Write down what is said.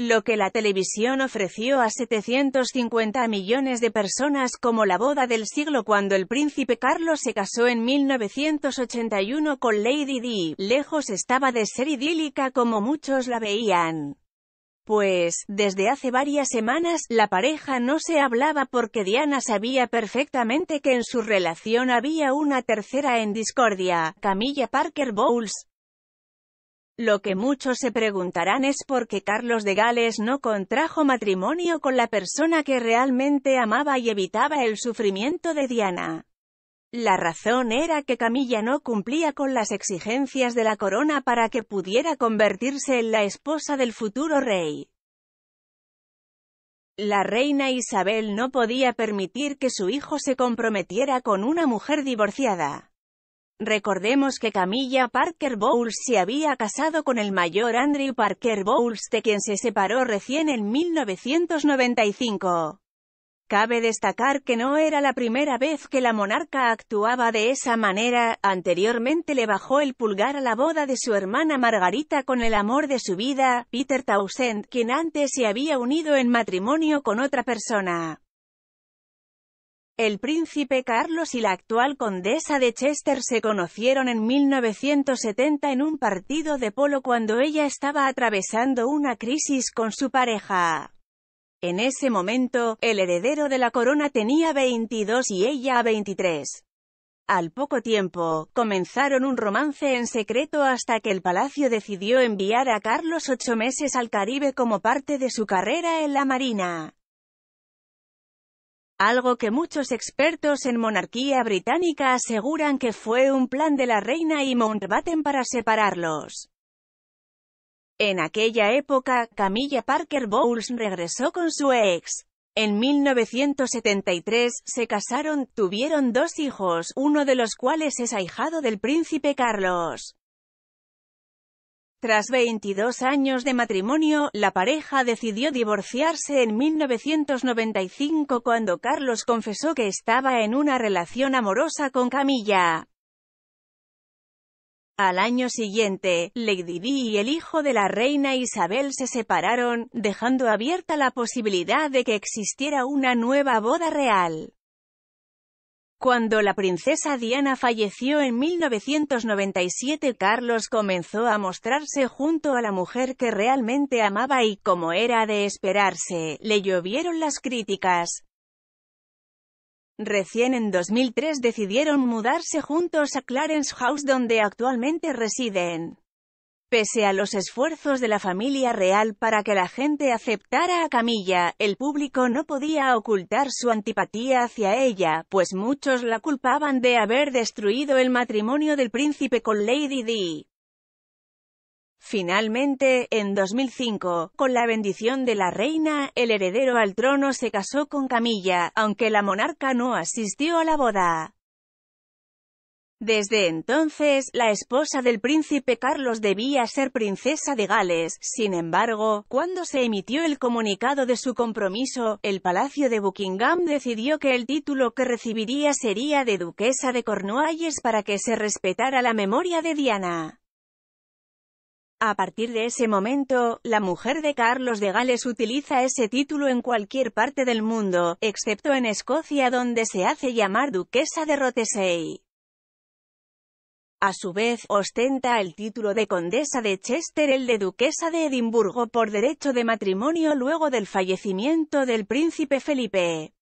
lo que la televisión ofreció a 750 millones de personas como la boda del siglo cuando el príncipe Carlos se casó en 1981 con Lady Di, lejos estaba de ser idílica como muchos la veían. Pues, desde hace varias semanas, la pareja no se hablaba porque Diana sabía perfectamente que en su relación había una tercera en discordia, Camilla Parker Bowles, lo que muchos se preguntarán es por qué Carlos de Gales no contrajo matrimonio con la persona que realmente amaba y evitaba el sufrimiento de Diana. La razón era que Camilla no cumplía con las exigencias de la corona para que pudiera convertirse en la esposa del futuro rey. La reina Isabel no podía permitir que su hijo se comprometiera con una mujer divorciada. Recordemos que Camilla Parker Bowles se había casado con el mayor Andrew Parker Bowles de quien se separó recién en 1995. Cabe destacar que no era la primera vez que la monarca actuaba de esa manera, anteriormente le bajó el pulgar a la boda de su hermana Margarita con el amor de su vida, Peter Townsend, quien antes se había unido en matrimonio con otra persona. El príncipe Carlos y la actual condesa de Chester se conocieron en 1970 en un partido de polo cuando ella estaba atravesando una crisis con su pareja. En ese momento, el heredero de la corona tenía 22 y ella 23. Al poco tiempo, comenzaron un romance en secreto hasta que el palacio decidió enviar a Carlos ocho meses al Caribe como parte de su carrera en la Marina algo que muchos expertos en monarquía británica aseguran que fue un plan de la reina y Mountbatten para separarlos. En aquella época, Camilla Parker Bowles regresó con su ex. En 1973, se casaron, tuvieron dos hijos, uno de los cuales es ahijado del príncipe Carlos. Tras 22 años de matrimonio, la pareja decidió divorciarse en 1995 cuando Carlos confesó que estaba en una relación amorosa con Camilla. Al año siguiente, Lady Di y el hijo de la reina Isabel se separaron, dejando abierta la posibilidad de que existiera una nueva boda real. Cuando la princesa Diana falleció en 1997 Carlos comenzó a mostrarse junto a la mujer que realmente amaba y, como era de esperarse, le llovieron las críticas. Recién en 2003 decidieron mudarse juntos a Clarence House donde actualmente residen. Pese a los esfuerzos de la familia real para que la gente aceptara a Camilla, el público no podía ocultar su antipatía hacia ella, pues muchos la culpaban de haber destruido el matrimonio del príncipe con Lady Di. Finalmente, en 2005, con la bendición de la reina, el heredero al trono se casó con Camilla, aunque la monarca no asistió a la boda. Desde entonces, la esposa del príncipe Carlos debía ser princesa de Gales. Sin embargo, cuando se emitió el comunicado de su compromiso, el Palacio de Buckingham decidió que el título que recibiría sería de duquesa de Cornualles para que se respetara la memoria de Diana. A partir de ese momento, la mujer de Carlos de Gales utiliza ese título en cualquier parte del mundo, excepto en Escocia donde se hace llamar duquesa de Rothesay. A su vez, ostenta el título de condesa de Chester, el de duquesa de Edimburgo por derecho de matrimonio luego del fallecimiento del príncipe Felipe.